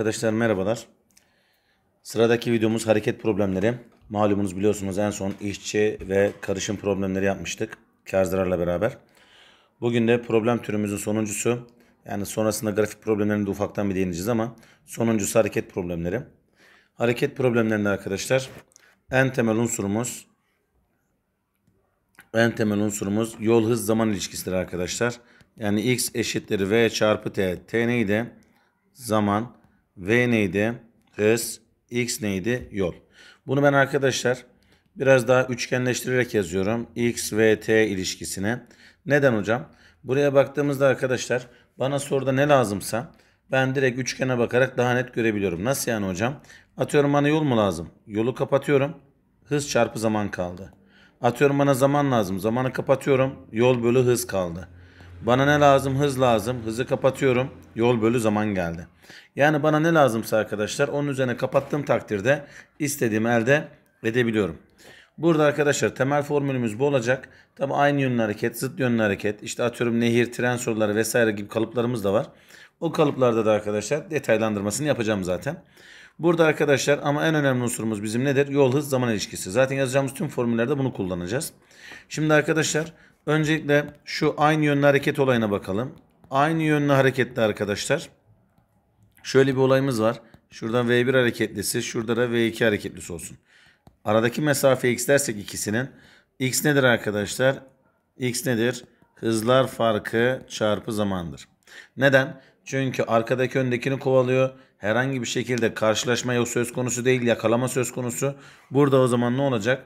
Arkadaşlar merhabalar. Sıradaki videomuz hareket problemleri. Malumunuz biliyorsunuz en son işçi ve karışım problemleri yapmıştık. Kar zararla beraber. Bugün de problem türümüzün sonuncusu. Yani sonrasında grafik problemlerini de ufaktan bir değineceğiz ama sonuncusu hareket problemleri. Hareket problemlerinde arkadaşlar en temel unsurumuz en temel unsurumuz yol hız zaman ilişkisidir arkadaşlar. Yani x eşittir v çarpı t. t neydi? Zaman V neydi? Hız. X neydi? Yol. Bunu ben arkadaşlar biraz daha üçgenleştirerek yazıyorum. X, V, T ilişkisine. Neden hocam? Buraya baktığımızda arkadaşlar bana soruda ne lazımsa ben direkt üçgene bakarak daha net görebiliyorum. Nasıl yani hocam? Atıyorum bana yol mu lazım? Yolu kapatıyorum. Hız çarpı zaman kaldı. Atıyorum bana zaman lazım. Zamanı kapatıyorum. Yol bölü hız kaldı. Bana ne lazım? Hız lazım. Hızı kapatıyorum. Yol bölü zaman geldi. Yani bana ne lazımsa arkadaşlar onun üzerine kapattığım takdirde istediğimi elde edebiliyorum. Burada arkadaşlar temel formülümüz bu olacak. Tabi aynı yönlü hareket, zıt yönlü hareket, İşte atıyorum nehir, tren soruları vesaire gibi kalıplarımız da var. O kalıplarda da arkadaşlar detaylandırmasını yapacağım zaten. Burada arkadaşlar ama en önemli unsurumuz bizim nedir? Yol hız zaman ilişkisi. Zaten yazacağımız tüm formüllerde bunu kullanacağız. Şimdi arkadaşlar Öncelikle şu aynı yönlü hareket olayına bakalım. Aynı yönlü hareketli arkadaşlar. Şöyle bir olayımız var. Şuradan V1 hareketlisi, şurada da V2 hareketlisi olsun. Aradaki mesafe x dersek ikisinin. X nedir arkadaşlar? X nedir? Hızlar farkı çarpı zamandır. Neden? Çünkü arkadaki öndekini kovalıyor. Herhangi bir şekilde karşılaşma yok söz konusu değil. Yakalama söz konusu. Burada o zaman ne olacak?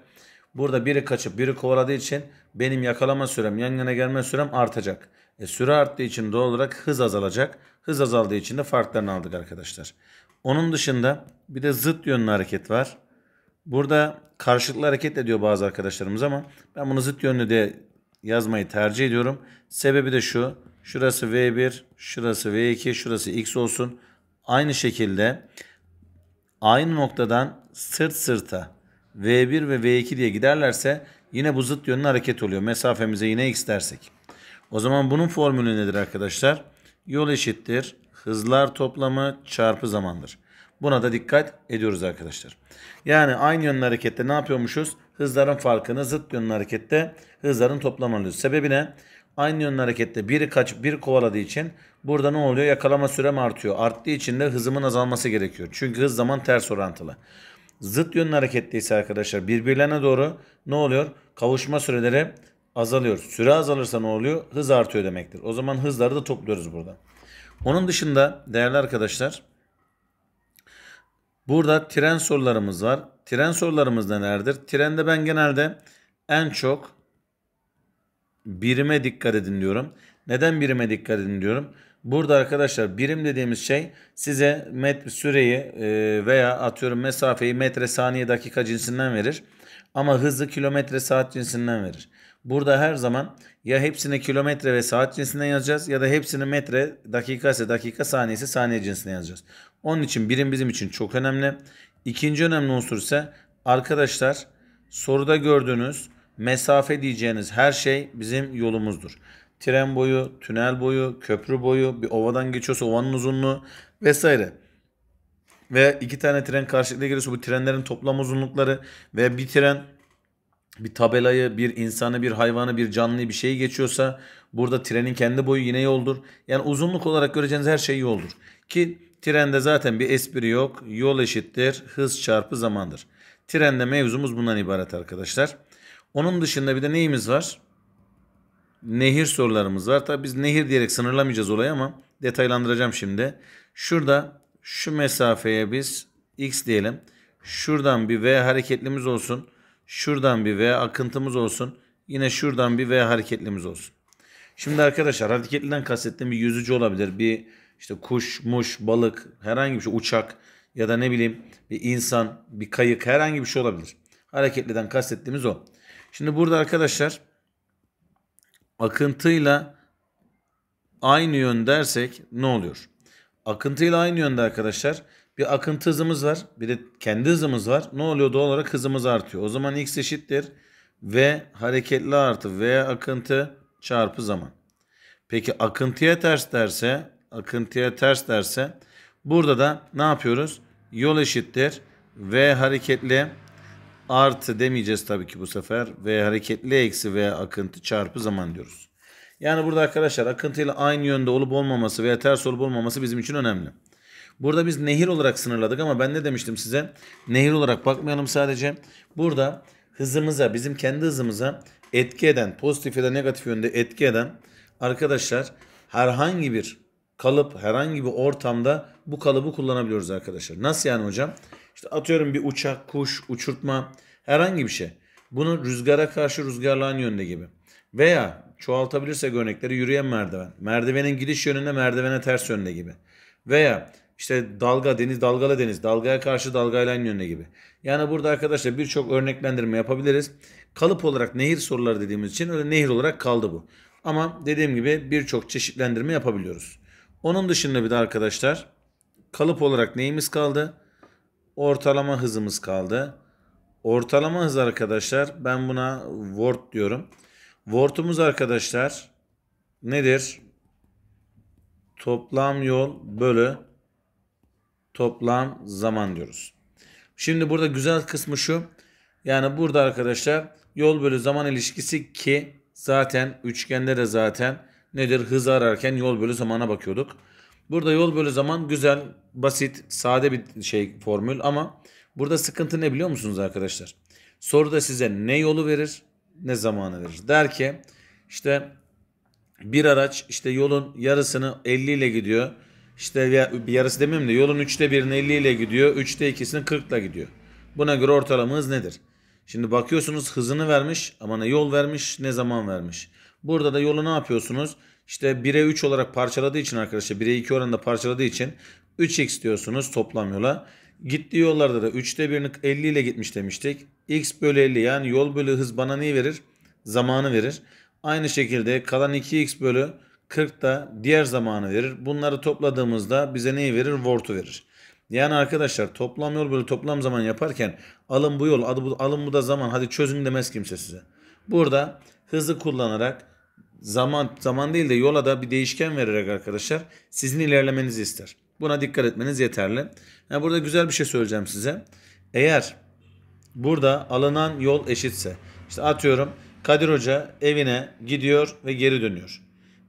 Burada biri kaçıp biri kovaladığı için benim yakalama sürem, yan yana gelme sürem artacak. E, süre arttığı için doğal olarak hız azalacak. Hız azaldığı için de farklarını aldık arkadaşlar. Onun dışında bir de zıt yönlü hareket var. Burada karşılıklı hareket ediyor bazı arkadaşlarımız ama ben bunu zıt yönlü de yazmayı tercih ediyorum. Sebebi de şu. Şurası V1, şurası V2, şurası X olsun. Aynı şekilde aynı noktadan sırt sırta V1 ve V2 diye giderlerse yine bu zıt yönlü hareket oluyor. Mesafemize yine x dersek. O zaman bunun formülü nedir arkadaşlar? Yol eşittir. Hızlar toplamı çarpı zamandır. Buna da dikkat ediyoruz arkadaşlar. Yani aynı yönlü harekette ne yapıyormuşuz? Hızların farkını zıt yönlü harekette hızların toplamı alıyoruz. Sebebi ne? Aynı yönlü harekette biri kaç bir kovaladığı için burada ne oluyor? Yakalama sürem artıyor. Arttığı için de hızımın azalması gerekiyor. Çünkü hız zaman ters orantılı zıt yönlü hareketliyse arkadaşlar birbirlerine doğru ne oluyor? Kavuşma süreleri azalıyor. Süre azalırsa ne oluyor? Hız artıyor demektir. O zaman hızları da topluyoruz burada. Onun dışında değerli arkadaşlar burada tren sorularımız var. Tren sorularımız nelerdir? Trende ben genelde en çok birime dikkat edin diyorum. Neden birime dikkat edin diyorum? Burada arkadaşlar birim dediğimiz şey size met süreyi e, veya atıyorum mesafeyi metre saniye dakika cinsinden verir. Ama hızı kilometre saat cinsinden verir. Burada her zaman ya hepsini kilometre ve saat cinsinden yazacağız ya da hepsini metre dakika ise dakika saniye ise saniye cinsinden yazacağız. Onun için birim bizim için çok önemli. İkinci önemli unsur ise arkadaşlar soruda gördüğünüz mesafe diyeceğiniz her şey bizim yolumuzdur tren boyu, tünel boyu, köprü boyu, bir ovadan geçiyorsa ovanın uzunluğu vesaire. Ve iki tane tren karşılıklı geliyorsa bu trenlerin toplam uzunlukları ve bir tren bir tabelayı, bir insanı, bir hayvanı, bir canlıyı bir şeyi geçiyorsa burada trenin kendi boyu yine yoldur. Yani uzunluk olarak göreceğiniz her şey yoldur. Ki trende zaten bir espri yok. Yol eşittir, hız çarpı zamandır. Trende mevzumuz bundan ibaret arkadaşlar. Onun dışında bir de neyimiz var? nehir sorularımız var. Tabi biz nehir diyerek sınırlamayacağız olayı ama detaylandıracağım şimdi. Şurada şu mesafeye biz x diyelim. Şuradan bir v hareketlimiz olsun. Şuradan bir v akıntımız olsun. Yine şuradan bir v hareketlimiz olsun. Şimdi arkadaşlar hareketliden kastettiğim bir yüzücü olabilir. Bir işte kuş, muş, balık, herhangi bir şey, uçak ya da ne bileyim bir insan, bir kayık herhangi bir şey olabilir. Hareketliden kastettiğimiz o. Şimdi burada arkadaşlar akıntıyla aynı yön dersek ne oluyor? Akıntıyla aynı yönde arkadaşlar. Bir akıntı hızımız var. Bir de kendi hızımız var. Ne oluyor? Doğal olarak hızımız artıyor. O zaman x eşittir. V hareketli artı V akıntı çarpı zaman. Peki akıntıya ters derse akıntıya ters derse burada da ne yapıyoruz? Yol eşittir. V hareketli artı demeyeceğiz tabii ki bu sefer ve hareketli eksi veya akıntı çarpı zaman diyoruz. Yani burada arkadaşlar akıntıyla aynı yönde olup olmaması veya ters olup olmaması bizim için önemli. Burada biz nehir olarak sınırladık ama ben ne demiştim size? Nehir olarak bakmayalım sadece. Burada hızımıza, bizim kendi hızımıza etki eden, pozitif ya da negatif yönde etki eden arkadaşlar herhangi bir kalıp, herhangi bir ortamda bu kalıbı kullanabiliyoruz arkadaşlar. Nasıl yani hocam? İşte atıyorum bir uçak, kuş, uçurtma herhangi bir şey. Bunu rüzgara karşı rüzgarlağın yönde gibi. Veya çoğaltabilirsek örnekleri yürüyen merdiven. Merdivenin giriş yönünde merdivene ters yönde gibi. Veya işte dalga deniz dalgalı deniz dalgaya karşı dalgayla yönüne gibi. Yani burada arkadaşlar birçok örneklendirme yapabiliriz. Kalıp olarak nehir soruları dediğimiz için öyle nehir olarak kaldı bu. Ama dediğim gibi birçok çeşitlendirme yapabiliyoruz. Onun dışında bir de arkadaşlar kalıp olarak neyimiz kaldı? ortalama hızımız kaldı. Ortalama hız arkadaşlar ben buna word diyorum. Word'umuz arkadaşlar nedir? Toplam yol bölü toplam zaman diyoruz. Şimdi burada güzel kısmı şu. Yani burada arkadaşlar yol bölü zaman ilişkisi ki zaten üçgende de zaten nedir? hız ararken yol bölü zamana bakıyorduk. Burada yol bölü zaman güzel basit, sade bir şey formül ama burada sıkıntı ne biliyor musunuz arkadaşlar? Soruda size ne yolu verir, ne zamanı verir. Der ki işte bir araç işte yolun yarısını 50 ile gidiyor. İşte yarısı demeyeyim de yolun 3'te 1'ini 50 ile gidiyor. 3'te 2'sini 40 ile gidiyor. Buna göre ortalama hız nedir? Şimdi bakıyorsunuz hızını vermiş ama ne yol vermiş ne zaman vermiş. Burada da yolu ne yapıyorsunuz? İşte 1'e 3 olarak parçaladığı için arkadaşlar 1'e 2 oranında parçaladığı için 3x diyorsunuz toplam yola. Gittiği yollarda da 3'te 1'ini 50 ile gitmiş demiştik. x bölü 50 yani yol bölü hız bana neyi verir? Zamanı verir. Aynı şekilde kalan 2x bölü 40 da diğer zamanı verir. Bunları topladığımızda bize neyi verir? Vort'u verir. Yani arkadaşlar toplam yol bölü toplam zaman yaparken alın bu yol, alın bu da zaman hadi çözün demez kimse size. Burada hızı kullanarak zaman zaman değil de yola da bir değişken vererek arkadaşlar sizin ilerlemenizi ister. Buna dikkat etmeniz yeterli. Yani burada güzel bir şey söyleyeceğim size. Eğer burada alınan yol eşitse işte atıyorum Kadir Hoca evine gidiyor ve geri dönüyor.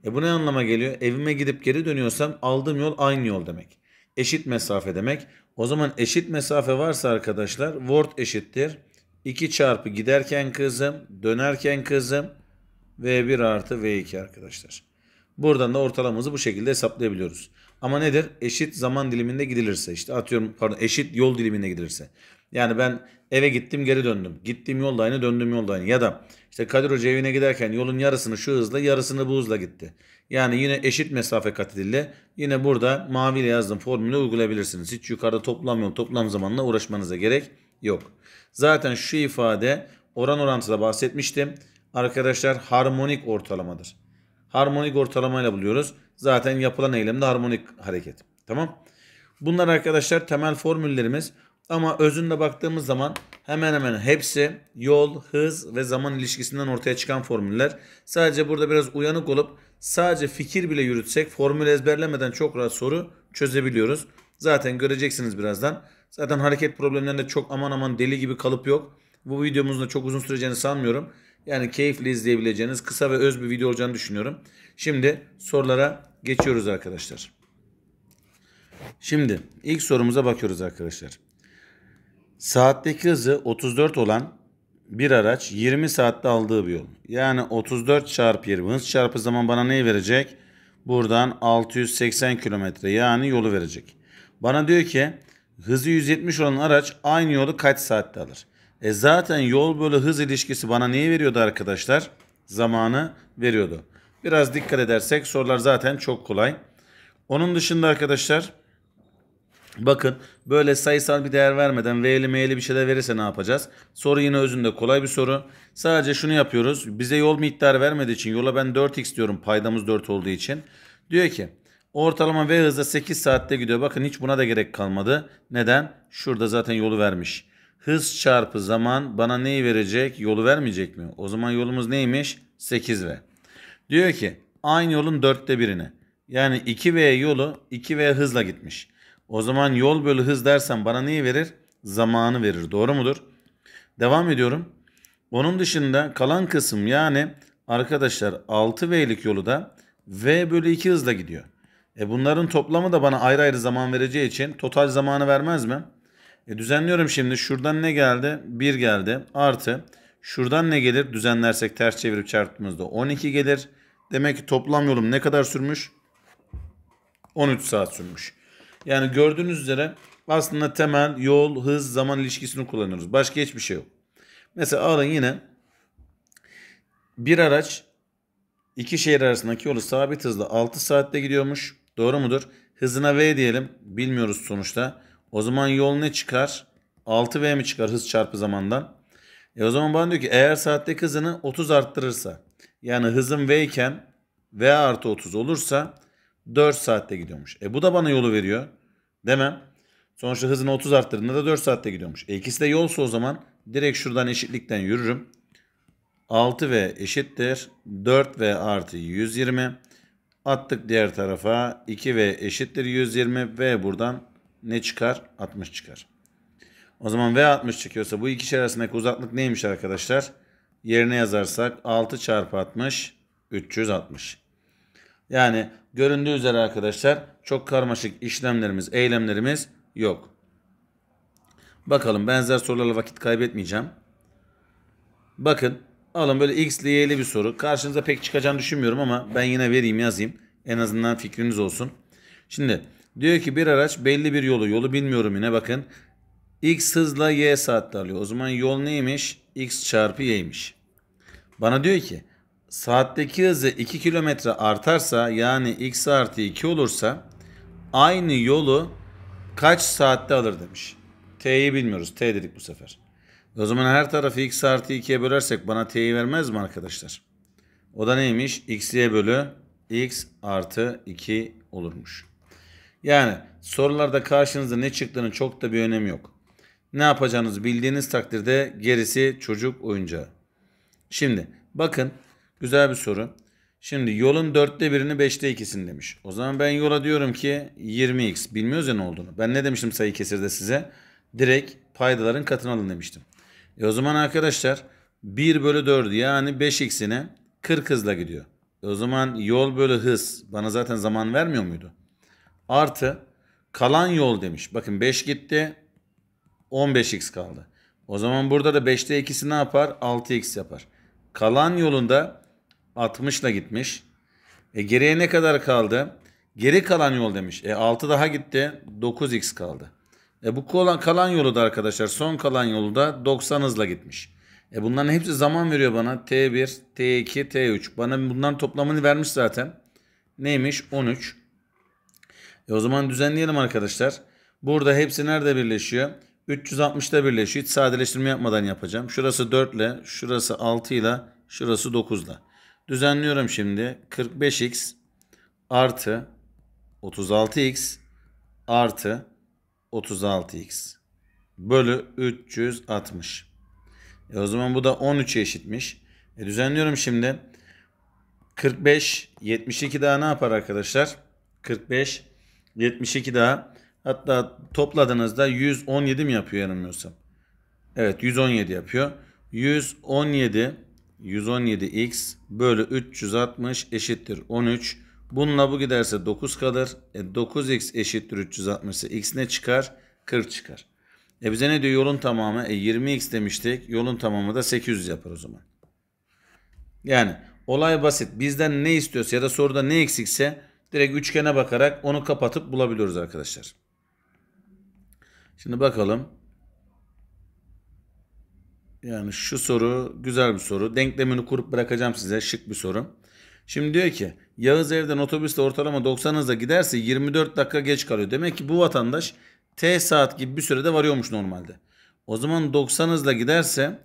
E bu ne anlama geliyor? Evime gidip geri dönüyorsam aldığım yol aynı yol demek. Eşit mesafe demek. O zaman eşit mesafe varsa arkadaşlar word eşittir. 2 çarpı giderken kızım, dönerken kızım V1 artı V2 arkadaşlar. Buradan da ortalamamızı bu şekilde hesaplayabiliyoruz. Ama nedir? Eşit zaman diliminde gidilirse işte atıyorum pardon eşit yol diliminde gidilirse. Yani ben eve gittim geri döndüm. Gittiğim yolda aynı döndüğüm yolda aynı. Ya da işte Kadir Hoca evine giderken yolun yarısını şu hızla yarısını bu hızla gitti. Yani yine eşit mesafe kat edildi. Yine burada maviyle yazdığım formülü uygulayabilirsiniz. Hiç yukarıda toplam yol toplam zamanla uğraşmanıza gerek yok. Zaten şu ifade oran orantıda bahsetmiştim. Arkadaşlar harmonik ortalamadır. Harmonik ortalamayla buluyoruz. Zaten yapılan eylemde harmonik hareket. Tamam. Bunlar arkadaşlar temel formüllerimiz. Ama özünde baktığımız zaman hemen hemen hepsi yol, hız ve zaman ilişkisinden ortaya çıkan formüller. Sadece burada biraz uyanık olup sadece fikir bile yürütsek formül ezberlemeden çok rahat soru çözebiliyoruz. Zaten göreceksiniz birazdan. Zaten hareket problemlerinde çok aman aman deli gibi kalıp yok. Bu videomuzda çok uzun süreceğini sanmıyorum. Yani keyifle izleyebileceğiniz kısa ve öz bir video olacağını düşünüyorum. Şimdi sorulara geçiyoruz arkadaşlar. Şimdi ilk sorumuza bakıyoruz arkadaşlar. Saatteki hızı 34 olan bir araç 20 saatte aldığı bir yol. Yani 34 çarpı 20 hız çarpı zaman bana neyi verecek? Buradan 680 kilometre yani yolu verecek. Bana diyor ki hızı 170 olan araç aynı yolu kaç saatte alır? E zaten yol böyle hız ilişkisi bana neyi veriyordu arkadaşlar? Zamanı veriyordu. Biraz dikkat edersek sorular zaten çok kolay. Onun dışında arkadaşlar bakın böyle sayısal bir değer vermeden V'li M'li bir şeyler verirse ne yapacağız? Soru yine özünde kolay bir soru. Sadece şunu yapıyoruz. Bize yol miktarı vermediği için yola ben 4x diyorum paydamız 4 olduğu için. Diyor ki ortalama V hızda 8 saatte gidiyor. Bakın hiç buna da gerek kalmadı. Neden? Şurada zaten yolu vermiş. Hız çarpı zaman bana neyi verecek? Yolu vermeyecek mi? O zaman yolumuz neymiş? 8V. Diyor ki aynı yolun dörtte birini. Yani 2V yolu 2V hızla gitmiş. O zaman yol bölü hız dersen bana neyi verir? Zamanı verir. Doğru mudur? Devam ediyorum. Onun dışında kalan kısım yani arkadaşlar 6V'lik yolu da V bölü 2 hızla gidiyor. E bunların toplamı da bana ayrı ayrı zaman vereceği için total zamanı vermez mi? E, düzenliyorum şimdi. Şuradan ne geldi? 1 geldi. Artı. Şuradan ne gelir? Düzenlersek ters çevirip çarptığımızda 12 gelir. Demek ki toplam yolum ne kadar sürmüş? 13 saat sürmüş. Yani gördüğünüz üzere aslında temel yol, hız, zaman ilişkisini kullanıyoruz. Başka hiçbir şey yok. Mesela alın yine bir araç iki şehir arasındaki yolu sabit hızla 6 saatte gidiyormuş. Doğru mudur? Hızına V diyelim. Bilmiyoruz sonuçta. O zaman yol ne çıkar? 6V mi çıkar hız çarpı zamandan? E o zaman bana diyor ki eğer saatte hızını 30 arttırırsa yani hızım V iken V artı 30 olursa 4 saatte gidiyormuş. E bu da bana yolu veriyor. Demem. Sonuçta hızını 30 arttırdığında da 4 saatte gidiyormuş. E ikisi de yolsa o zaman direkt şuradan eşitlikten yürürüm. 6V eşittir. 4V artı 120. Attık diğer tarafa. 2V eşittir 120. V buradan ne çıkar? 60 çıkar. O zaman V 60 çıkıyorsa bu ikisi arasındaki uzaklık neymiş arkadaşlar? Yerine yazarsak 6 çarpı 60 360. Yani göründüğü üzere arkadaşlar çok karmaşık işlemlerimiz, eylemlerimiz yok. Bakalım benzer sorularla vakit kaybetmeyeceğim. Bakın alın böyle x x'li y'li bir soru. Karşınıza pek çıkacağını düşünmüyorum ama ben yine vereyim yazayım. En azından fikriniz olsun. Şimdi Diyor ki bir araç belli bir yolu, yolu bilmiyorum yine bakın. X hızla Y saatte alıyor. O zaman yol neymiş? X çarpı Y'ymiş. Bana diyor ki saatteki hızı 2 kilometre artarsa yani X artı 2 olursa aynı yolu kaç saatte alır demiş. T'yi bilmiyoruz. T dedik bu sefer. O zaman her tarafı X artı 2'ye bölersek bana T'yi vermez mi arkadaşlar? O da neymiş? X'ye bölü X artı 2 olurmuş. Yani sorularda karşınıza ne çıktığının çok da bir önemi yok. Ne yapacağınızı bildiğiniz takdirde gerisi çocuk oyuncağı. Şimdi bakın güzel bir soru. Şimdi yolun dörtte birini beşte ikisini demiş. O zaman ben yola diyorum ki 20x. Bilmiyoruz ya ne olduğunu. Ben ne demiştim sayı kesirde size? Direkt paydaların katını alın demiştim. E o zaman arkadaşlar 1 bölü 4'ü yani 5x'ine 40 hızla gidiyor. E o zaman yol bölü hız bana zaten zaman vermiyor muydu? Artı kalan yol demiş. Bakın 5 gitti. 15x kaldı. O zaman burada da 5'te 2'si ne yapar? 6x yapar. Kalan yolunda 60 ile gitmiş. E geriye ne kadar kaldı? Geri kalan yol demiş. E 6 daha gitti. 9x kaldı. E bu kalan, kalan yolu da arkadaşlar son kalan yolu da 90 hızla gitmiş. E bunların hepsi zaman veriyor bana. T1, T2, T3. Bana bundan toplamını vermiş zaten. Neymiş? 13. E o zaman düzenleyelim arkadaşlar. Burada hepsi nerede birleşiyor? 360'da birleşiyor. Hiç sadeleştirme yapmadan yapacağım. Şurası 4 ile, şurası 6 ile, şurası 9 ile. Düzenliyorum şimdi. 45x artı 36x artı 36x bölü 360. E o zaman bu da 13'e eşitmiş. E düzenliyorum şimdi. 45, 72 daha ne yapar arkadaşlar? 45, 72 daha. Hatta topladığınızda 117 mi yapıyor yanılmıyorsam? Evet 117 yapıyor. 117 117x bölü 360 eşittir 13. Bununla bu giderse 9 kalır. E 9x eşittir 360 ise x ne çıkar? 40 çıkar. E bize ne diyor yolun tamamı? E 20x demiştik. Yolun tamamı da 800 yapar o zaman. Yani olay basit. Bizden ne istiyorsa ya da soruda ne eksikse Direkt üçgene bakarak onu kapatıp bulabiliyoruz arkadaşlar. Şimdi bakalım. Yani şu soru güzel bir soru. Denklemini kurup bırakacağım size şık bir soru. Şimdi diyor ki Yağız evden otobüste ortalama 90 hızla giderse 24 dakika geç kalıyor. Demek ki bu vatandaş T saat gibi bir sürede varıyormuş normalde. O zaman 90 hızla giderse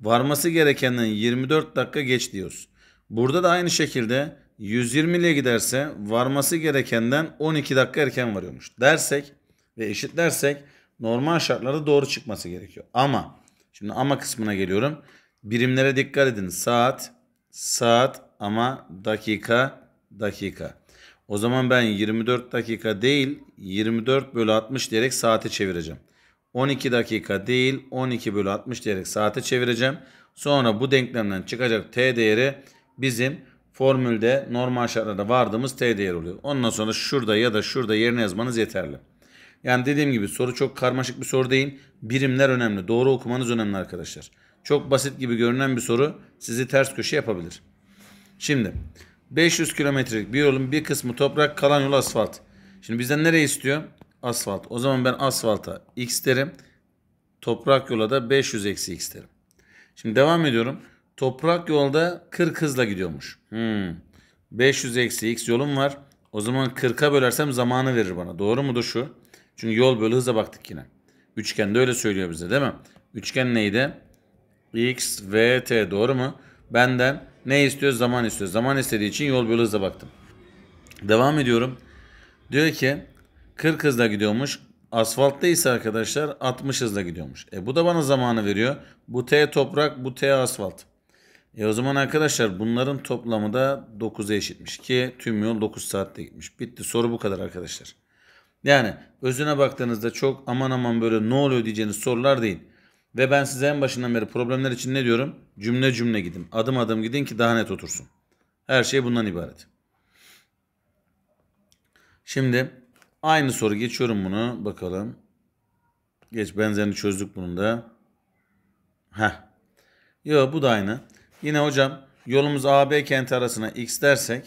varması gerekenden 24 dakika geç diyoruz. Burada da aynı şekilde 120 ile giderse varması gerekenden 12 dakika erken varıyormuş dersek ve eşitlersek normal şartlarda doğru çıkması gerekiyor. Ama şimdi ama kısmına geliyorum. Birimlere dikkat edin. Saat, saat ama dakika, dakika. O zaman ben 24 dakika değil 24 bölü 60 diyerek saate çevireceğim. 12 dakika değil 12 bölü 60 diyerek saate çevireceğim. Sonra bu denklemden çıkacak t değeri bizim formülde normal şartlarda vardığımız t değer oluyor. Ondan sonra şurada ya da şurada yerine yazmanız yeterli. Yani dediğim gibi soru çok karmaşık bir soru değil. Birimler önemli. Doğru okumanız önemli arkadaşlar. Çok basit gibi görünen bir soru sizi ters köşe yapabilir. Şimdi 500 kilometrelik bir yolun bir kısmı toprak kalan yol asfalt. Şimdi bizden nereye istiyor? Asfalt. O zaman ben asfalta x derim. Toprak yola da 500 eksi x derim. Şimdi devam ediyorum. Toprak yolda 40 hızla gidiyormuş. Hmm. 500 eksi x yolum var. O zaman 40'a bölersem zamanı verir bana. Doğru mudur şu? Çünkü yol bölü hıza baktık yine. Üçgen de öyle söylüyor bize değil mi? Üçgen neydi? X, V, T doğru mu? Benden ne istiyor? Zaman istiyor. Zaman istediği için yol bölü hıza baktım. Devam ediyorum. Diyor ki 40 hızla gidiyormuş. Asfaltta ise arkadaşlar 60 hızla gidiyormuş. E bu da bana zamanı veriyor. Bu T toprak, bu T asfalt. E o zaman arkadaşlar bunların toplamı da 9'a eşitmiş ki tüm yol 9 saatte gitmiş. Bitti soru bu kadar arkadaşlar. Yani özüne baktığınızda çok aman aman böyle ne oluyor diyeceğiniz sorular değil. Ve ben size en başından beri problemler için ne diyorum? Cümle cümle gidin. Adım adım gidin ki daha net otursun. Her şey bundan ibaret. Şimdi aynı soru geçiyorum bunu. Bakalım. Geç benzerini çözdük bunun da. Heh. Yo bu da aynı. Yine hocam yolumuz AB kenti arasına x dersek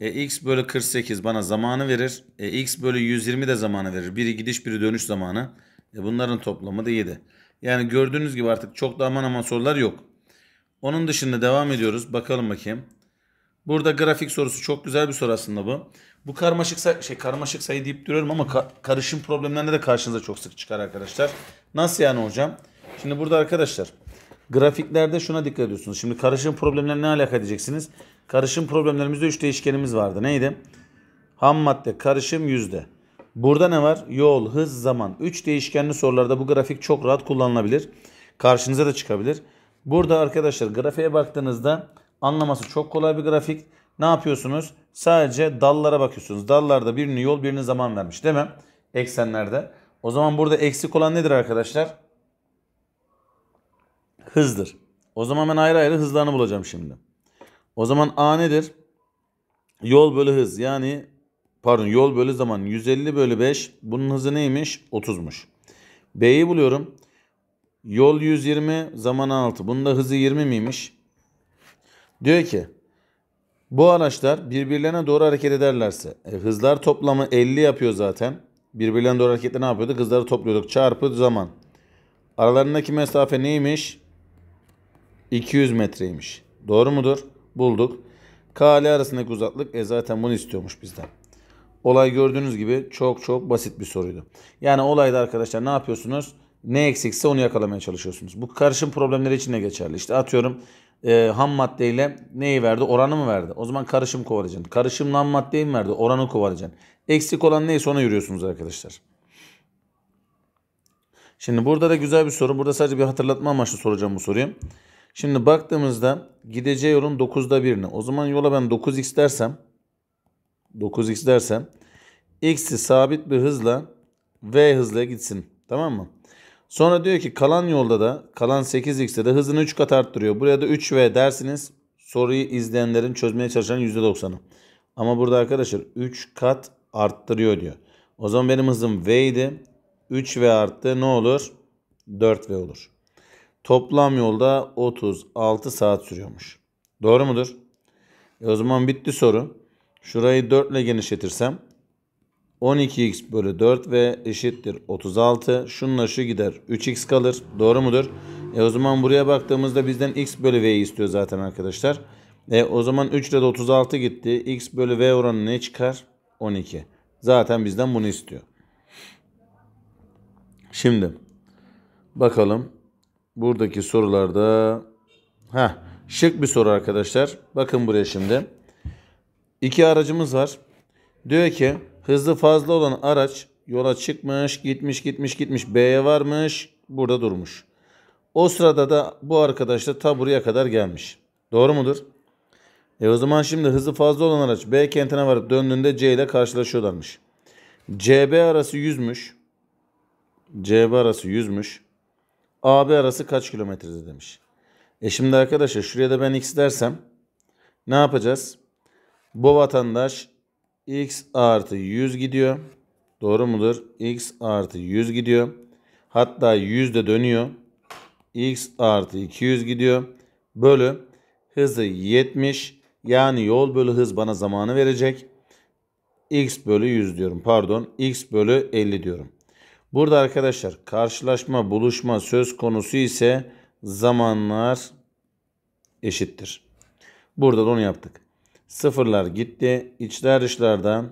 e, x bölü 48 bana zamanı verir. E, x bölü 120 de zamanı verir. Biri gidiş biri dönüş zamanı. E, bunların toplamı da 7. Yani gördüğünüz gibi artık çok da aman aman sorular yok. Onun dışında devam ediyoruz. Bakalım bakayım. Burada grafik sorusu çok güzel bir soru aslında bu. Bu karmaşık sayı, şey karmaşık sayı deyip duruyorum ama ka karışım problemlerinde de karşınıza çok sık çıkar arkadaşlar. Nasıl yani hocam? Şimdi burada arkadaşlar grafiklerde şuna dikkat ediyorsunuz. Şimdi karışım problemlerine ne alaka edeceksiniz? Karışım problemlerimizde 3 değişkenimiz vardı. Neydi? Ham madde, karışım, yüzde. Burada ne var? Yol, hız, zaman. 3 değişkenli sorularda bu grafik çok rahat kullanılabilir. Karşınıza da çıkabilir. Burada arkadaşlar grafiğe baktığınızda anlaması çok kolay bir grafik. Ne yapıyorsunuz? Sadece dallara bakıyorsunuz. Dallarda birini yol birini zaman vermiş değil mi? Eksenlerde. O zaman burada eksik olan nedir arkadaşlar? hızdır. O zaman ben ayrı ayrı hızlarını bulacağım şimdi. O zaman A nedir? Yol bölü hız yani pardon yol bölü zaman 150 bölü 5 bunun hızı neymiş? 30'muş. B'yi buluyorum. Yol 120 zaman 6 bunun da hızı 20 miymiş? Diyor ki bu araçlar birbirlerine doğru hareket ederlerse e, hızlar toplamı 50 yapıyor zaten. Birbirlerine doğru hareketle ne yapıyorduk? Hızları topluyorduk. Çarpı zaman. Aralarındaki mesafe neymiş? 200 metreymiş. Doğru mudur? Bulduk. K ile arasındaki uzaklık e zaten bunu istiyormuş bizden. Olay gördüğünüz gibi çok çok basit bir soruydu. Yani olayda arkadaşlar ne yapıyorsunuz? Ne eksikse onu yakalamaya çalışıyorsunuz. Bu karışım problemleri için de geçerli. İşte atıyorum e, ham maddeyle neyi verdi? Oranı mı verdi? O zaman karışım kovalayacaksın. Karışımla ham maddeyi mi verdi? Oranı kovalayacaksın. Eksik olan neyse ona yürüyorsunuz arkadaşlar. Şimdi burada da güzel bir soru. Burada sadece bir hatırlatma amaçlı soracağım bu soruyu. Şimdi baktığımızda gideceği yolun 9'da 1'ini. O zaman yola ben 9x dersem 9x dersem x'i sabit bir hızla v hızla gitsin. Tamam mı? Sonra diyor ki kalan yolda da kalan 8x'te de hızını 3 kat arttırıyor. Buraya da 3v dersiniz. Soruyu izleyenlerin çözmeye çalışan %90'ı. Ama burada arkadaşlar 3 kat arttırıyor diyor. O zaman benim hızım v idi. 3v arttı ne olur? 4v olur. Toplam yolda 36 saat sürüyormuş. Doğru mudur? E o zaman bitti soru. Şurayı 4 ile genişletirsem 12x bölü 4 ve eşittir 36. Şunla şu gider 3x kalır. Doğru mudur? E o zaman buraya baktığımızda bizden x bölü v'yi istiyor zaten arkadaşlar. E o zaman 3 ile 36 gitti. x bölü v oranı ne çıkar? 12. Zaten bizden bunu istiyor. Şimdi bakalım buradaki sorularda ha şık bir soru arkadaşlar. Bakın buraya şimdi. İki aracımız var. Diyor ki hızlı fazla olan araç yola çıkmış, gitmiş, gitmiş, gitmiş. B'ye varmış, burada durmuş. O sırada da bu arkadaş da ta buraya kadar gelmiş. Doğru mudur? E o zaman şimdi hızı fazla olan araç B kentine varıp döndüğünde C ile karşılaşıyorlarmış. CB arası 100'müş. CB arası yüzmüş. AB arası kaç kilometrede demiş. E şimdi arkadaşlar şuraya da ben x dersem ne yapacağız? Bu vatandaş x artı 100 gidiyor. Doğru mudur? x artı 100 gidiyor. Hatta 100 de dönüyor. x artı 200 gidiyor. Bölü hızı 70. Yani yol bölü hız bana zamanı verecek. x bölü 100 diyorum. Pardon x bölü 50 diyorum. Burada arkadaşlar karşılaşma, buluşma söz konusu ise zamanlar eşittir. Burada da onu yaptık. Sıfırlar gitti. İçler dışlardan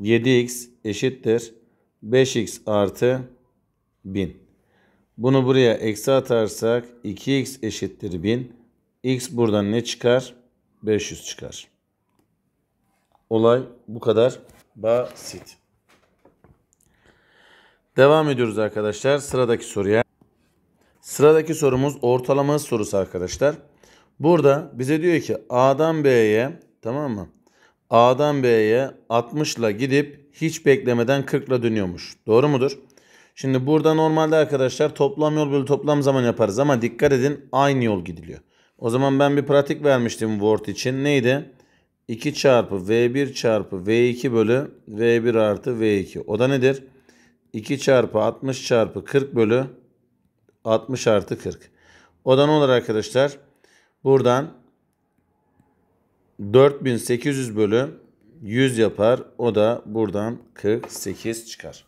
7x eşittir 5x artı 1000. Bunu buraya eksi atarsak 2x eşittir 1000. x buradan ne çıkar? 500 çıkar. Olay bu kadar basit. Devam ediyoruz arkadaşlar sıradaki soruya. Sıradaki sorumuz ortalama hız sorusu arkadaşlar. Burada bize diyor ki A'dan B'ye tamam mı? A'dan B'ye 60 ile gidip hiç beklemeden 40 ile dönüyormuş. Doğru mudur? Şimdi burada normalde arkadaşlar toplam yol bölü toplam zaman yaparız ama dikkat edin aynı yol gidiliyor. O zaman ben bir pratik vermiştim Word için. Neydi? 2 çarpı V1 çarpı V2 bölü V1 artı V2. O da nedir? 2 çarpı 60 çarpı 40 bölü 60 artı 40. O da ne olur arkadaşlar? Buradan 4800 bölü 100 yapar. O da buradan 48 çıkar.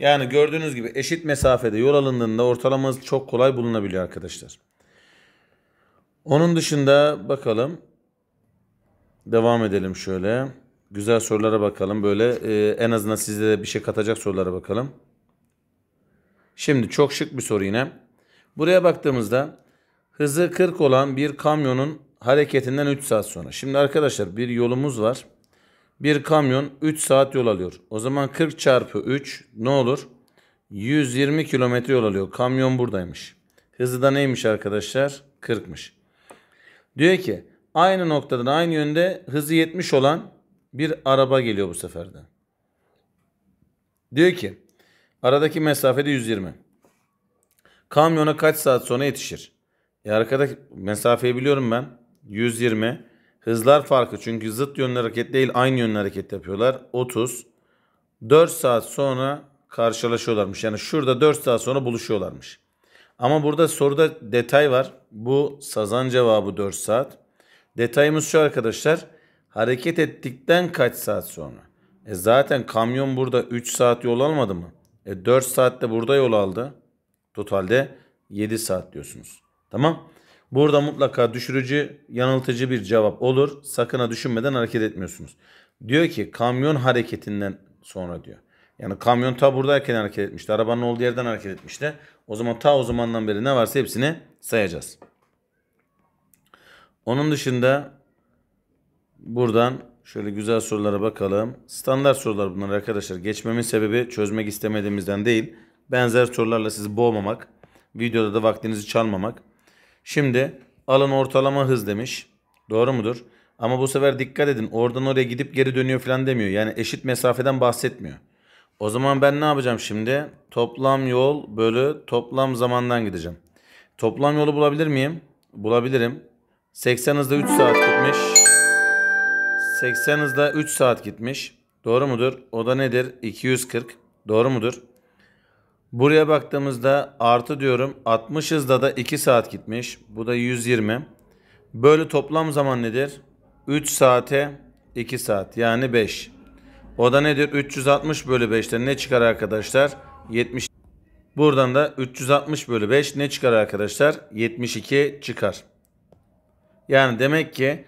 Yani gördüğünüz gibi eşit mesafede yol alındığında ortalaması çok kolay bulunabiliyor arkadaşlar. Onun dışında bakalım. Devam edelim şöyle. Güzel sorulara bakalım. Böyle e, en azından sizlere bir şey katacak sorulara bakalım. Şimdi çok şık bir soru yine. Buraya baktığımızda hızı 40 olan bir kamyonun hareketinden 3 saat sonra. Şimdi arkadaşlar bir yolumuz var. Bir kamyon 3 saat yol alıyor. O zaman 40 çarpı 3 ne olur? 120 kilometre yol alıyor. Kamyon buradaymış. Hızı da neymiş arkadaşlar? 40'mış. Diyor ki aynı noktadan aynı yönde hızı 70 olan bir araba geliyor bu seferde. Diyor ki aradaki mesafede 120. Kamyona kaç saat sonra yetişir? E arkadaki mesafeyi biliyorum ben. 120. Hızlar farkı çünkü zıt yönlü hareket değil aynı yönlü hareket yapıyorlar. 30. 4 saat sonra karşılaşıyorlarmış. Yani şurada 4 saat sonra buluşuyorlarmış. Ama burada soruda detay var. Bu sazan cevabı 4 saat. Detayımız şu arkadaşlar hareket ettikten kaç saat sonra? E zaten kamyon burada 3 saat yol almadı mı? E 4 saatte burada yol aldı. Totalde 7 saat diyorsunuz. Tamam. Burada mutlaka düşürücü, yanıltıcı bir cevap olur. Sakın ha düşünmeden hareket etmiyorsunuz. Diyor ki kamyon hareketinden sonra diyor. Yani kamyon ta buradayken hareket etmişti. Arabanın olduğu yerden hareket etmişti. O zaman ta o zamandan beri ne varsa hepsini sayacağız. Onun dışında Buradan şöyle güzel sorulara bakalım. Standart sorular bunlar arkadaşlar. Geçmemin sebebi çözmek istemediğimizden değil. Benzer sorularla sizi boğmamak. Videoda da vaktinizi çalmamak. Şimdi alın ortalama hız demiş. Doğru mudur? Ama bu sefer dikkat edin oradan oraya gidip geri dönüyor falan demiyor. Yani eşit mesafeden bahsetmiyor. O zaman ben ne yapacağım şimdi? Toplam yol bölü toplam zamandan gideceğim. Toplam yolu bulabilir miyim? Bulabilirim. 80 hızda 3 saat gitmiş. 80 hızla 3 saat gitmiş. Doğru mudur? O da nedir? 240. Doğru mudur? Buraya baktığımızda artı diyorum 60 hızda da 2 saat gitmiş. Bu da 120. Böyle toplam zaman nedir? 3 saate 2 saat yani 5. O da nedir? 360 bölü 5'te ne çıkar arkadaşlar? 70. Buradan da 360 bölü 5 ne çıkar arkadaşlar? 72 çıkar. Yani demek ki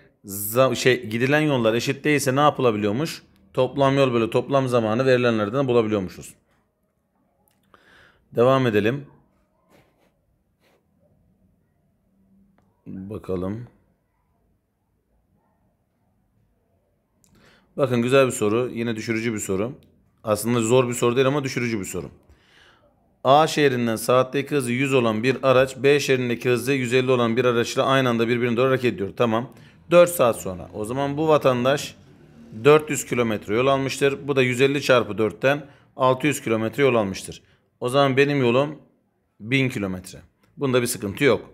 şey gidilen yollar eşit değilse ne yapılabiliyormuş? Toplam yol böyle, toplam zamanı verilenlerden bulabiliyormuşuz. Devam edelim. Bakalım. Bakın güzel bir soru. Yine düşürücü bir soru. Aslında zor bir soru değil ama düşürücü bir soru. A şehrinden saatteki hızı 100 olan bir araç B şehrindeki hızı 150 olan bir araçla aynı anda birbirine doğru hareket ediyor. Tamam. 4 saat sonra. O zaman bu vatandaş 400 kilometre yol almıştır. Bu da 150 çarpı 4'ten 600 kilometre yol almıştır. O zaman benim yolum 1000 kilometre. Bunda bir sıkıntı yok.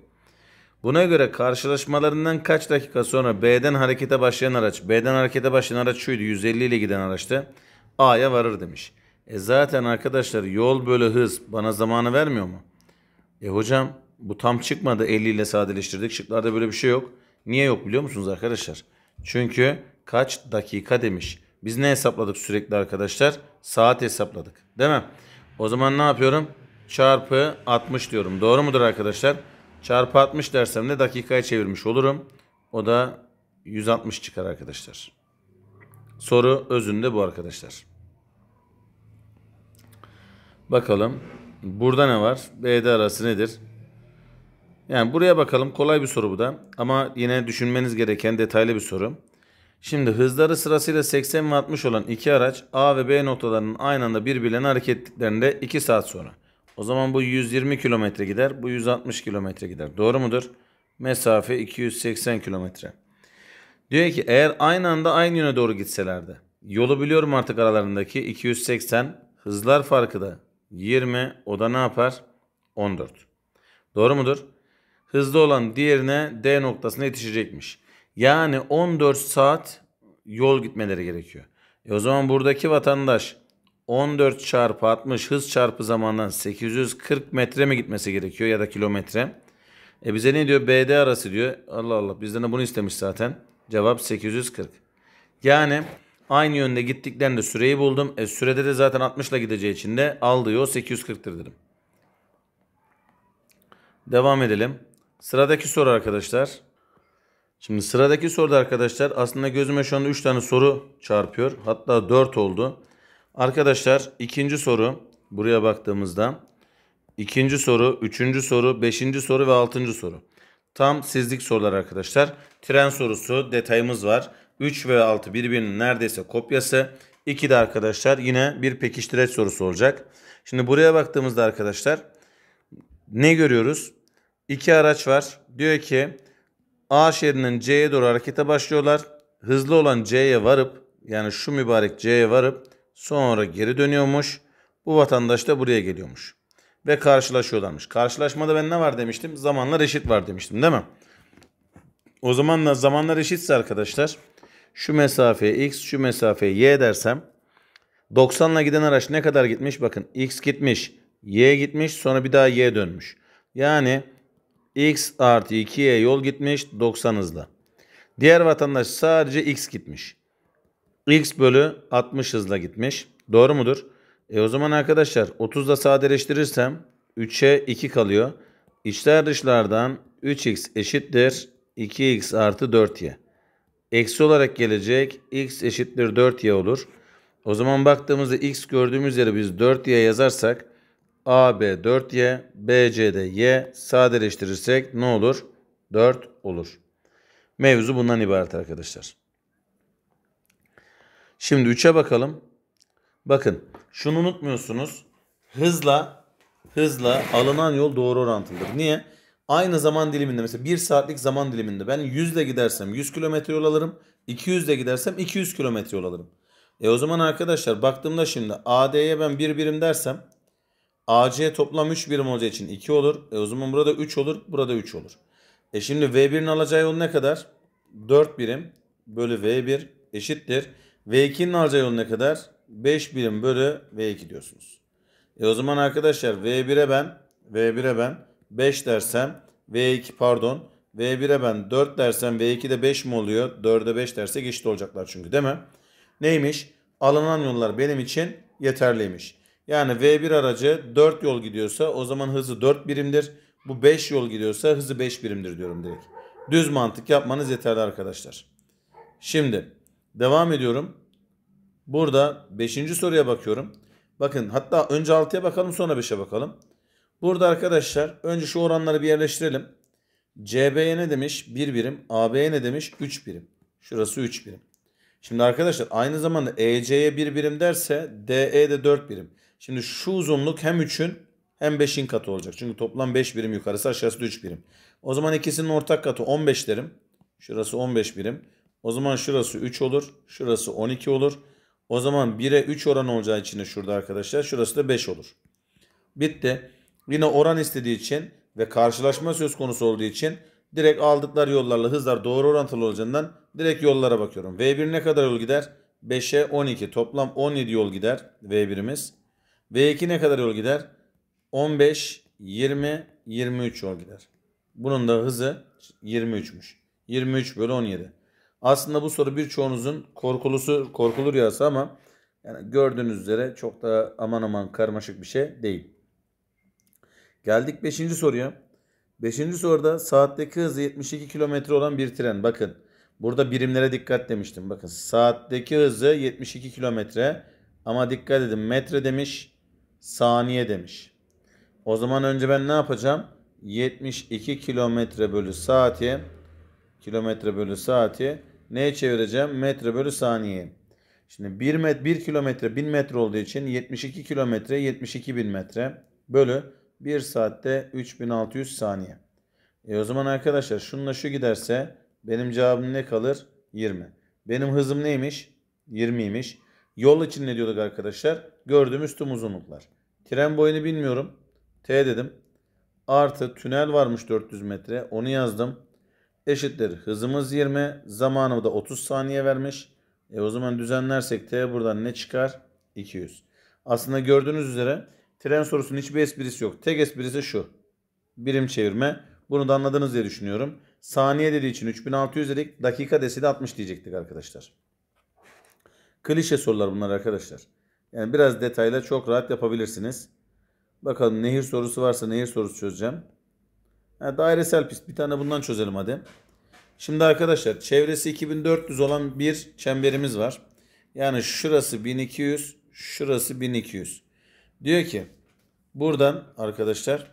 Buna göre karşılaşmalarından kaç dakika sonra B'den harekete başlayan araç, B'den harekete başlayan araç şuydu 150 ile giden araçtı. A'ya varır demiş. E zaten arkadaşlar yol bölü hız bana zamanı vermiyor mu? E hocam bu tam çıkmadı 50 ile sadeleştirdik. Şıklarda böyle bir şey yok. Niye yok biliyor musunuz arkadaşlar? Çünkü kaç dakika demiş. Biz ne hesapladık sürekli arkadaşlar? Saat hesapladık. Değil mi? O zaman ne yapıyorum? Çarpı 60 diyorum. Doğru mudur arkadaşlar? Çarpı 60 dersem de dakikaya çevirmiş olurum. O da 160 çıkar arkadaşlar. Soru özünde bu arkadaşlar. Bakalım. Burada ne var? B'de arası nedir? Yani buraya bakalım kolay bir soru bu da ama yine düşünmeniz gereken detaylı bir soru. Şimdi hızları sırasıyla 80 ve 60 olan iki araç A ve B noktalarının aynı anda birbirlerine hareket ettiklerinde 2 saat sonra. O zaman bu 120 kilometre gider, bu 160 kilometre gider. Doğru mudur? Mesafe 280 kilometre. Diyor ki eğer aynı anda aynı yöne doğru gitselerdi. Yolu biliyorum artık aralarındaki 280 hızlar farkı da 20 o da ne yapar? 14. Doğru mudur? hızlı olan diğerine D noktasına yetişecekmiş. Yani 14 saat yol gitmeleri gerekiyor. E o zaman buradaki vatandaş 14 çarpı 60 hız çarpı zamandan 840 metre mi gitmesi gerekiyor ya da kilometre? E bize ne diyor? BD arası diyor. Allah Allah bizden de bunu istemiş zaten. Cevap 840. Yani aynı yönde gittiklerinde süreyi buldum. E sürede de zaten 60 ile gideceği için de aldığı o 840'tır dedim. Devam edelim. Sıradaki soru arkadaşlar. Şimdi sıradaki soruda arkadaşlar aslında gözüme şu anda 3 tane soru çarpıyor. Hatta 4 oldu. Arkadaşlar ikinci soru buraya baktığımızda ikinci soru, üçüncü soru, beşinci soru ve altıncı soru. Tam sizlik sorular arkadaşlar. Tren sorusu detayımız var. 3 ve 6 birbirinin neredeyse kopyası. 2 de arkadaşlar yine bir pekiştireç sorusu olacak. Şimdi buraya baktığımızda arkadaşlar ne görüyoruz? İki araç var. Diyor ki A şeridinin C'ye doğru harekete başlıyorlar. Hızlı olan C'ye varıp yani şu mübarek C'ye varıp sonra geri dönüyormuş. Bu vatandaş da buraya geliyormuş. Ve karşılaşıyorlarmış. Karşılaşmada ben ne var demiştim? Zamanlar eşit var demiştim değil mi? O zaman da zamanlar eşitse arkadaşlar şu mesafeye x şu mesafeye y dersem 90'la giden araç ne kadar gitmiş? Bakın x gitmiş, y gitmiş sonra bir daha y dönmüş. Yani x artı 2'ye yol gitmiş 90 hızla. Diğer vatandaş sadece x gitmiş. x bölü 60 hızla gitmiş. Doğru mudur? E o zaman arkadaşlar 30'da sadeleştirirsem 3'e 2 kalıyor. İçler dışlardan 3x eşittir 2x artı 4y. Eksi olarak gelecek x eşittir 4y olur. O zaman baktığımızda x gördüğümüz yere biz 4y yazarsak AB 4Y, BC'de Y sadeleştirirsek ne olur? 4 olur. Mevzu bundan ibaret arkadaşlar. Şimdi 3'e bakalım. Bakın şunu unutmuyorsunuz. Hızla hızla alınan yol doğru orantılıdır. Niye? Aynı zaman diliminde mesela 1 saatlik zaman diliminde ben 100 ile gidersem 100 kilometre yol alırım. 200 ile gidersem 200 kilometre yol alırım. E o zaman arkadaşlar baktığımda şimdi AD'ye ben 1 birim dersem AC toplam 3 birim olacağı için 2 olur. E o zaman burada 3 olur. Burada 3 olur. E şimdi V1'in alacağı yol ne kadar? 4 birim bölü V1 eşittir. V2'nin alacağı yol ne kadar? 5 birim bölü V2 diyorsunuz. E o zaman arkadaşlar V1'e ben V1'e ben 5 dersem V2 pardon V1'e ben 4 dersem V2'de 5 mi oluyor? 4'e 5 derse geçti olacaklar çünkü değil mi? Neymiş? Alınan yollar benim için yeterliymiş. Yani V1 aracı 4 yol gidiyorsa o zaman hızı 4 birimdir. Bu 5 yol gidiyorsa hızı 5 birimdir diyorum direkt. Düz mantık yapmanız yeterli arkadaşlar. Şimdi devam ediyorum. Burada 5. soruya bakıyorum. Bakın hatta önce 6'ya bakalım sonra 5'e bakalım. Burada arkadaşlar önce şu oranları bir yerleştirelim. CB'ye ne demiş? 1 birim. AB'ye ne demiş? 3 birim. Şurası 3 birim. Şimdi arkadaşlar aynı zamanda EC'ye 1 birim derse e DE de 4 birim. Şimdi şu uzunluk hem 3'ün hem 5'in katı olacak. Çünkü toplam 5 birim yukarısı aşağısı da 3 birim. O zaman ikisinin ortak katı 15 derim. Şurası 15 birim. O zaman şurası 3 olur. Şurası 12 olur. O zaman 1'e 3 oran olacağı için de şurada arkadaşlar şurası da 5 olur. Bitti. Yine oran istediği için ve karşılaşma söz konusu olduğu için direkt aldıkları yollarla hızlar doğru orantılı olacağından direkt yollara bakıyorum. V1 ne kadar yol gider? 5'e 12 toplam 17 yol gider V1'imiz. V2 ne kadar yol gider? 15, 20, 23 yol gider. Bunun da hızı 23'müş. 23 bölü 17. Aslında bu soru birçoğunuzun korkulusu, korkulu rüyası ama yani gördüğünüz üzere çok da aman aman karmaşık bir şey değil. Geldik 5. soruya. 5. soruda saatteki hızı 72 km olan bir tren. Bakın burada birimlere dikkat demiştim. Bakın saatteki hızı 72 km ama dikkat edin metre demiş saniye demiş. O zaman önce ben ne yapacağım? 72 kilometre bölü saati kilometre bölü saati neye çevireceğim? Metre bölü saniye. Şimdi 1, met, 1 kilometre 1000 metre olduğu için 72 kilometre 72 bin metre bölü 1 saatte 3600 saniye. E o zaman arkadaşlar şununla şu giderse benim cevabım ne kalır? 20. Benim hızım neymiş? 20'ymiş. Yol için ne diyorduk arkadaşlar? Gördüğümüz tüm uzunluklar. Tren boyunu bilmiyorum. T dedim. Artı tünel varmış 400 metre. Onu yazdım. Eşittir hızımız 20. zamanımı da 30 saniye vermiş. E o zaman düzenlersek T buradan ne çıkar? 200. Aslında gördüğünüz üzere tren sorusunun hiçbir esprisi yok. Tek esprisi şu. Birim çevirme. Bunu da anladınız diye düşünüyorum. Saniye dediği için 3600 dedik. Dakika desi 60 diyecektik arkadaşlar. Klişe sorular bunlar arkadaşlar. Yani biraz detayla çok rahat yapabilirsiniz. Bakalım nehir sorusu varsa nehir sorusu çözeceğim. Yani dairesel pist bir tane bundan çözelim hadi. Şimdi arkadaşlar çevresi 2400 olan bir çemberimiz var. Yani şurası 1200, şurası 1200. Diyor ki buradan arkadaşlar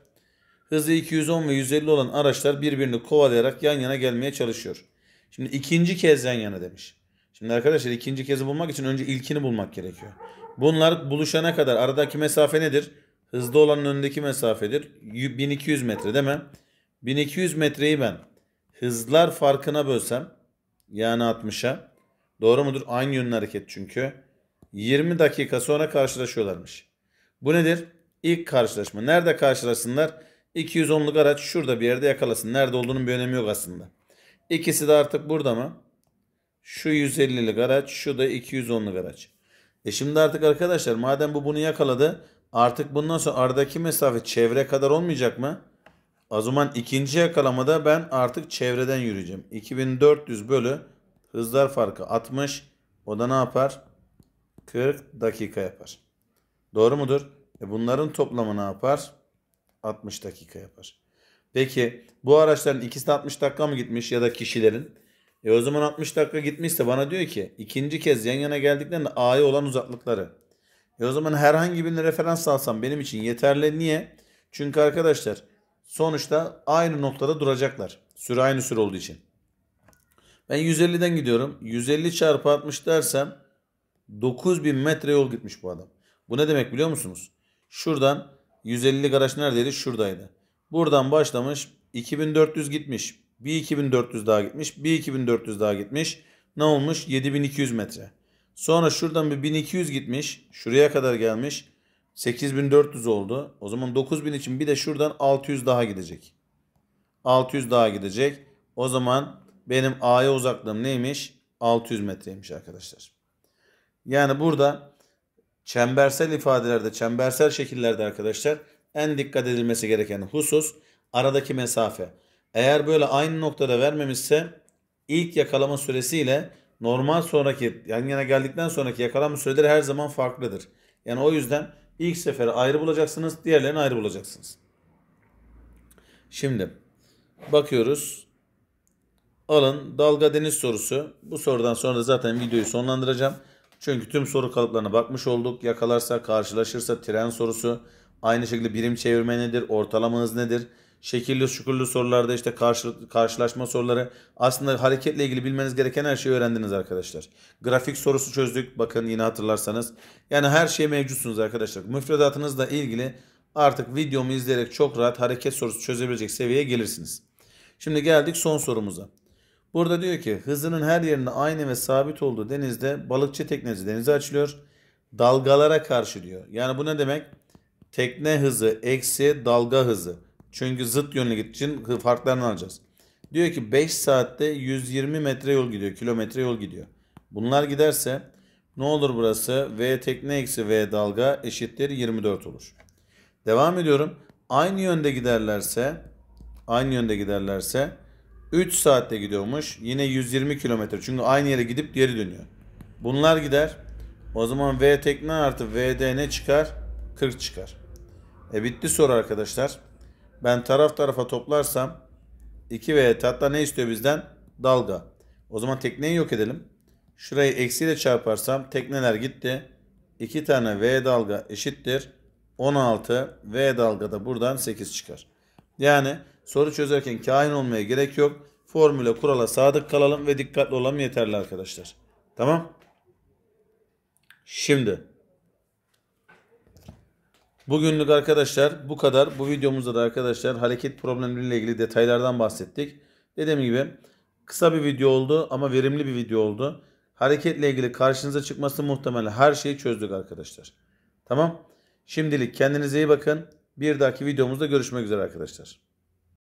hızı 210 ve 150 olan araçlar birbirini kovalayarak yan yana gelmeye çalışıyor. Şimdi ikinci kez yan yana demiş. Şimdi arkadaşlar ikinci kezi bulmak için önce ilkini bulmak gerekiyor. Bunlar buluşana kadar aradaki mesafe nedir? Hızlı olanın önündeki mesafedir. 1200 metre değil mi? 1200 metreyi ben hızlar farkına bölsem yani 60'a doğru mudur? Aynı yönlü hareket çünkü. 20 dakika sonra karşılaşıyorlarmış. Bu nedir? İlk karşılaşma. Nerede karşılaşsınlar? 210'luk araç şurada bir yerde yakalasın. Nerede olduğunun bir önemi yok aslında. İkisi de artık burada mı? Şu 150'lik araç, şu da 210'luk araç. E şimdi artık arkadaşlar madem bu bunu yakaladı artık bundan sonra aradaki mesafe çevre kadar olmayacak mı? O zaman ikinci yakalamada ben artık çevreden yürüyeceğim. 2400 bölü hızlar farkı 60. O da ne yapar? 40 dakika yapar. Doğru mudur? E bunların toplamı ne yapar? 60 dakika yapar. Peki bu araçların ikisi de 60 dakika mı gitmiş ya da kişilerin? E o zaman 60 dakika gitmişse bana diyor ki ikinci kez yan yana geldiklerinde A'ya olan uzaklıkları. E o zaman herhangi birine referans alsam benim için yeterli. Niye? Çünkü arkadaşlar sonuçta aynı noktada duracaklar. Süre aynı süre olduğu için. Ben 150'den gidiyorum. 150 çarpı 60 dersem 9000 metre yol gitmiş bu adam. Bu ne demek biliyor musunuz? Şuradan 150 araç neredeydi? Şuradaydı. Buradan başlamış 2400 gitmiş. Bir 2400 daha gitmiş. Bir 2400 daha gitmiş. Ne olmuş? 7200 metre. Sonra şuradan bir 1200 gitmiş. Şuraya kadar gelmiş. 8400 oldu. O zaman 9000 için bir de şuradan 600 daha gidecek. 600 daha gidecek. O zaman benim A'ya uzaklığım neymiş? 600 metreymiş arkadaşlar. Yani burada çembersel ifadelerde, çembersel şekillerde arkadaşlar en dikkat edilmesi gereken husus aradaki mesafe. Eğer böyle aynı noktada vermemişse ilk yakalama süresiyle normal sonraki yan yana geldikten sonraki yakalama süreleri her zaman farklıdır. Yani o yüzden ilk seferi ayrı bulacaksınız, diğerlerini ayrı bulacaksınız. Şimdi bakıyoruz. Alın dalga deniz sorusu. Bu sorudan sonra da zaten videoyu sonlandıracağım. Çünkü tüm soru kalıplarına bakmış olduk. Yakalarsa, karşılaşırsa tren sorusu. Aynı şekilde birim çevirme nedir, Ortalamanız hız nedir? şekilli şukurlu sorularda işte karşı, karşılaşma soruları aslında hareketle ilgili bilmeniz gereken her şeyi öğrendiniz arkadaşlar. Grafik sorusu çözdük bakın yine hatırlarsanız. Yani her şey mevcutsunuz arkadaşlar. Müfredatınızla ilgili artık videomu izleyerek çok rahat hareket sorusu çözebilecek seviyeye gelirsiniz. Şimdi geldik son sorumuza. Burada diyor ki hızının her yerinde aynı ve sabit olduğu denizde balıkçı teknesi denize açılıyor. Dalgalara karşı diyor. Yani bu ne demek? Tekne hızı eksi dalga hızı. Çünkü zıt yönlü gittiği için farklarını alacağız. Diyor ki 5 saatte 120 metre yol gidiyor. Kilometre yol gidiyor. Bunlar giderse ne olur burası? V tekne eksi V dalga eşittir 24 olur. Devam ediyorum. Aynı yönde giderlerse aynı yönde giderlerse 3 saatte gidiyormuş. Yine 120 kilometre. Çünkü aynı yere gidip geri dönüyor. Bunlar gider. O zaman V tekne artı VD ne çıkar? 40 çıkar. E bitti soru arkadaşlar ben taraf tarafa toplarsam 2 ve hatta ne istiyor bizden? Dalga. O zaman tekneyi yok edelim. Şurayı eksiyle çarparsam tekneler gitti. 2 tane V dalga eşittir. 16 V dalga da buradan 8 çıkar. Yani soru çözerken kahin olmaya gerek yok. Formüle kurala sadık kalalım ve dikkatli olalım yeterli arkadaşlar. Tamam. Şimdi Bugünlük arkadaşlar bu kadar. Bu videomuzda da arkadaşlar hareket problemleriyle ilgili detaylardan bahsettik. Dediğim gibi kısa bir video oldu ama verimli bir video oldu. Hareketle ilgili karşınıza çıkması muhtemel her şeyi çözdük arkadaşlar. Tamam. Şimdilik kendinize iyi bakın. Bir dahaki videomuzda görüşmek üzere arkadaşlar.